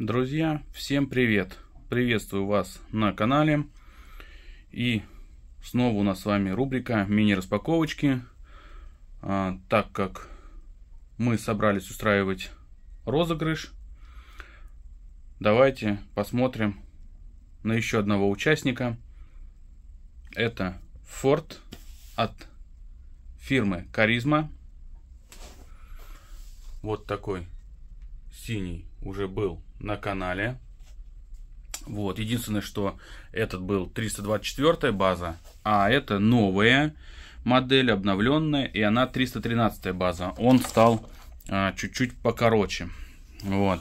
Друзья, всем привет! Приветствую вас на канале. И снова у нас с вами рубрика мини-распаковочки. А, так как мы собрались устраивать розыгрыш, давайте посмотрим на еще одного участника. Это Ford от фирмы Каризма. Вот такой синий уже был на канале. Вот, единственное, что этот был 324 база, а это новая модель, обновленная, и она 313 база. Он стал а, чуть-чуть а, покороче. Вот.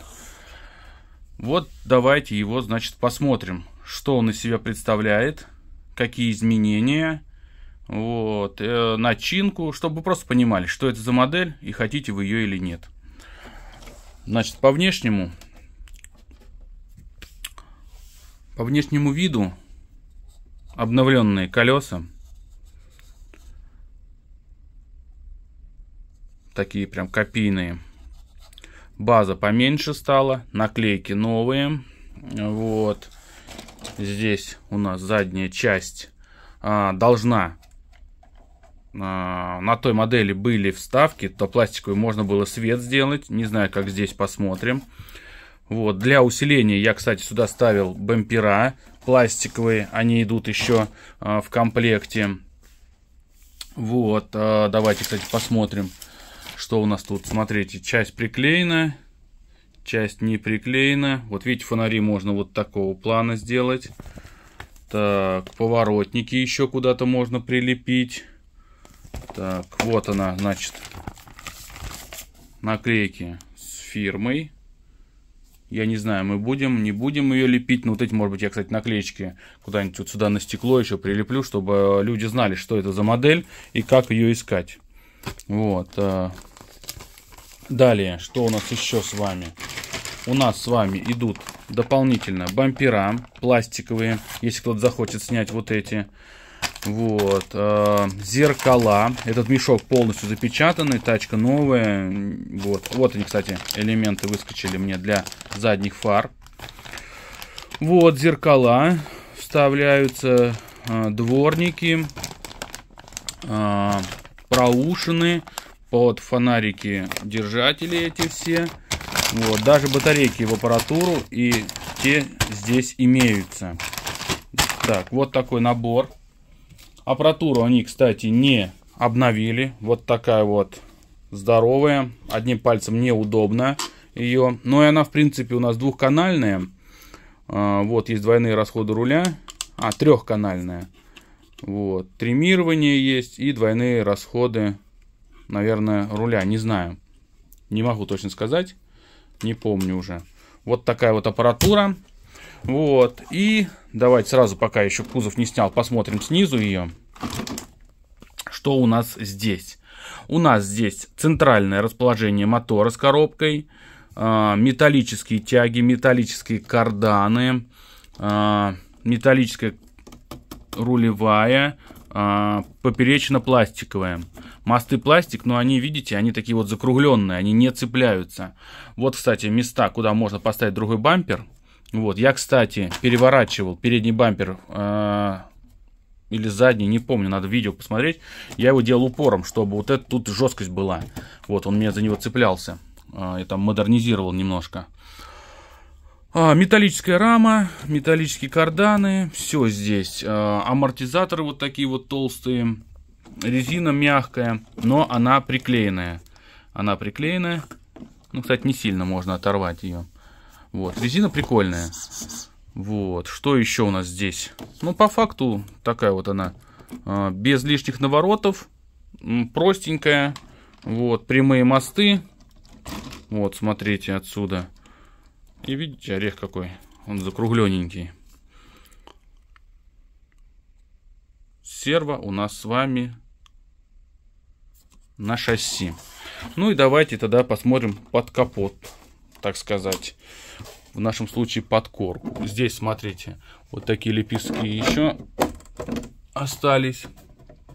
Вот давайте его, значит, посмотрим, что он из себя представляет, какие изменения, вот, э, начинку, чтобы вы просто понимали, что это за модель и хотите вы ее или нет. Значит, по внешнему По внешнему виду обновленные колеса. Такие прям копийные. База поменьше стала. Наклейки новые. Вот. Здесь у нас задняя часть а, должна а, на той модели были вставки, то пластиковую можно было свет сделать. Не знаю, как здесь посмотрим. Вот, для усиления я, кстати, сюда ставил бампера пластиковые. Они идут еще э, в комплекте. Вот, э, давайте, кстати, посмотрим, что у нас тут. Смотрите, часть приклеена, часть не приклеена. Вот видите, фонари можно вот такого плана сделать. Так, поворотники еще куда-то можно прилепить. Так, вот она, значит, наклейки с фирмой. Я не знаю, мы будем, не будем ее лепить. Ну, вот эти, может быть, я, кстати, наклеечки куда-нибудь вот сюда на стекло еще прилеплю, чтобы э, люди знали, что это за модель и как ее искать. Вот. Э. Далее, что у нас еще с вами? У нас с вами идут дополнительно бампера пластиковые, если кто-то захочет снять вот эти. Вот. Э, зеркала. Этот мешок полностью запечатанный. Тачка новая. Вот. Вот они, кстати, элементы выскочили мне для задних фар. Вот зеркала. Вставляются э, дворники. Э, проушины. Под фонарики держатели эти все. Вот. Даже батарейки в аппаратуру. И те здесь имеются. Так, вот такой набор. Аппаратуру они, кстати, не обновили. Вот такая вот здоровая. Одним пальцем неудобно ее. Но ну и она, в принципе, у нас двухканальная. А, вот, есть двойные расходы руля. А, трехканальная. Вот, тримирование есть и двойные расходы, наверное, руля. Не знаю. Не могу точно сказать. Не помню уже. Вот такая вот аппаратура. Вот, и давайте сразу, пока еще кузов не снял, посмотрим снизу ее. Что у нас здесь? У нас здесь центральное расположение мотора с коробкой, а, металлические тяги, металлические карданы, а, металлическая рулевая, а, поперечно-пластиковая. Мосты пластик, но они, видите, они такие вот закругленные, они не цепляются. Вот, кстати, места, куда можно поставить другой бампер – вот, я, кстати, переворачивал передний бампер э, или задний, не помню, надо видео посмотреть. Я его делал упором, чтобы вот это тут жесткость была. Вот, он меня за него цеплялся. Э, я там модернизировал немножко. А, металлическая рама, металлические карданы, все здесь. А, амортизаторы вот такие вот толстые. Резина мягкая, но она приклеенная. Она приклеенная. Ну, кстати, не сильно можно оторвать ее. Вот, резина прикольная. Вот, что еще у нас здесь? Ну, по факту, такая вот она. А, без лишних наворотов. Простенькая. Вот, прямые мосты. Вот, смотрите отсюда. И видите, орех какой. Он закруглененький. Серва у нас с вами на шасси. Ну и давайте тогда посмотрим под капот так сказать, в нашем случае подкорку. Здесь, смотрите, вот такие лепестки еще остались.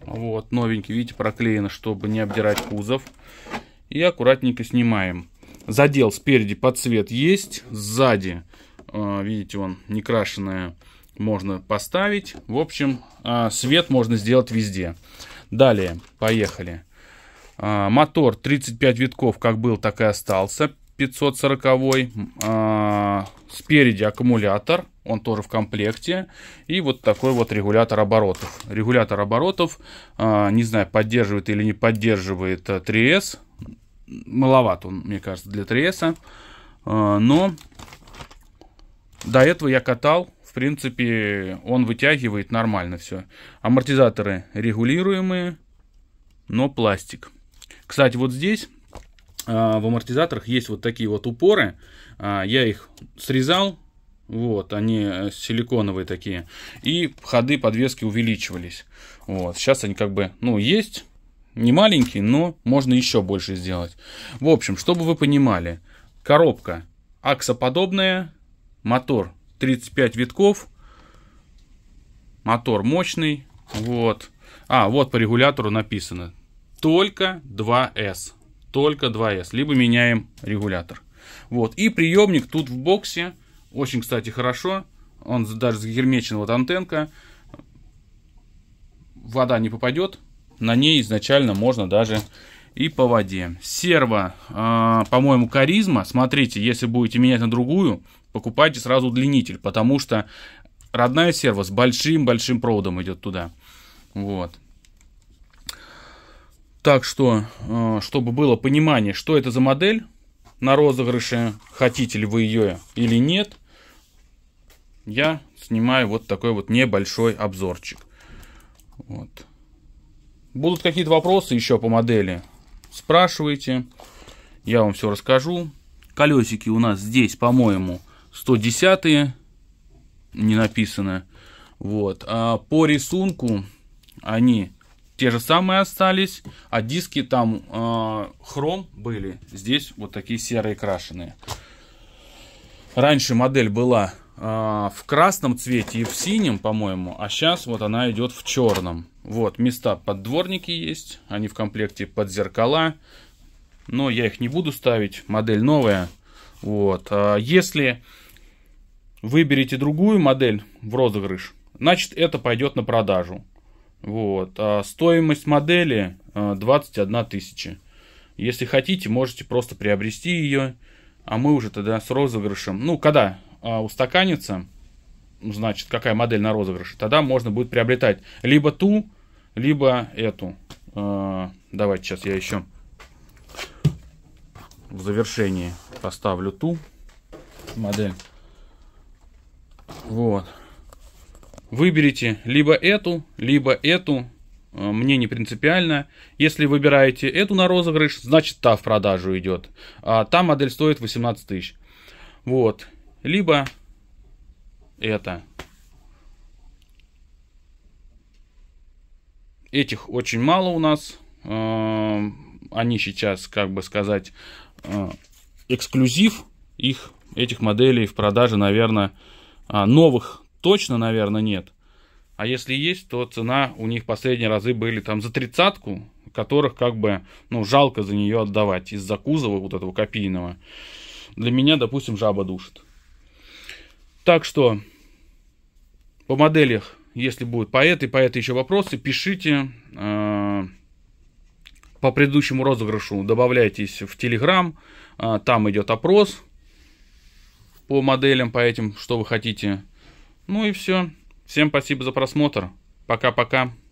Вот, новенькие, видите, проклеено, чтобы не обдирать кузов. И аккуратненько снимаем. Задел спереди подсвет есть, сзади, э, видите, он некрашенная, можно поставить. В общем, э, свет можно сделать везде. Далее, поехали. Э, мотор 35 витков, как был, так и остался. 540 а, спереди аккумулятор он тоже в комплекте и вот такой вот регулятор оборотов регулятор оборотов а, не знаю поддерживает или не поддерживает 3s э, маловат он мне кажется для 3s а, но до этого я катал в принципе он вытягивает нормально все амортизаторы регулируемые но пластик кстати вот здесь а, в амортизаторах есть вот такие вот упоры. А, я их срезал, вот, они э, силиконовые такие. И ходы подвески увеличивались. Вот, сейчас они как бы, ну, есть, не маленькие, но можно еще больше сделать. В общем, чтобы вы понимали, коробка аксоподобная, мотор 35 витков, мотор мощный, вот. А, вот по регулятору написано, только 2S только 2С, либо меняем регулятор. Вот. И приемник тут в боксе, очень, кстати, хорошо, он даже загермечен, вот антенка, вода не попадет, на ней изначально можно даже и по воде. Серва, э, по-моему, каризма. Смотрите, если будете менять на другую, покупайте сразу удлинитель, потому что родная серва с большим-большим проводом идет туда. Вот. Так что, э, чтобы было понимание, что это за модель на розыгрыше, хотите ли вы ее или нет, я снимаю вот такой вот небольшой обзорчик. Вот. Будут какие-то вопросы еще по модели, спрашивайте, я вам все расскажу. Колесики у нас здесь, по-моему, 110 не написано. Вот. А по рисунку они те же самые остались, а диски там э, хром были, здесь вот такие серые крашеные. Раньше модель была э, в красном цвете и в синем, по-моему, а сейчас вот она идет в черном. Вот, места под дворники есть, они в комплекте под зеркала, но я их не буду ставить, модель новая. Вот, а если выберете другую модель в розыгрыш, значит это пойдет на продажу. Вот. А стоимость модели 21 а, тысяча. Если хотите, можете просто приобрести ее. А мы уже тогда с розыгрышем, ну, когда а, устаканится, значит, какая модель на розыгрыше, тогда можно будет приобретать либо ту, либо эту. А, давайте сейчас я еще в завершении поставлю ту модель. Вот. Выберите либо эту, либо эту, э, мне не принципиально. Если выбираете эту на розыгрыш, значит та в продажу идет. А та модель стоит 18 тысяч. Вот. Либо это. Этих очень мало у нас. Э, они сейчас, как бы сказать, э, эксклюзив. Их, этих моделей в продаже, наверное, новых точно, наверное, нет. А если есть, то цена у них последние разы были там за тридцатку, которых как бы, ну, жалко за нее отдавать из-за кузова вот этого копийного. Для меня, допустим, жаба душит. Так что по моделях, если будет по этой, по этой еще вопросы, пишите. Э, по предыдущему розыгрышу добавляйтесь в Телеграм, э, там идет опрос по моделям, по этим, что вы хотите ну и все. Всем спасибо за просмотр. Пока-пока.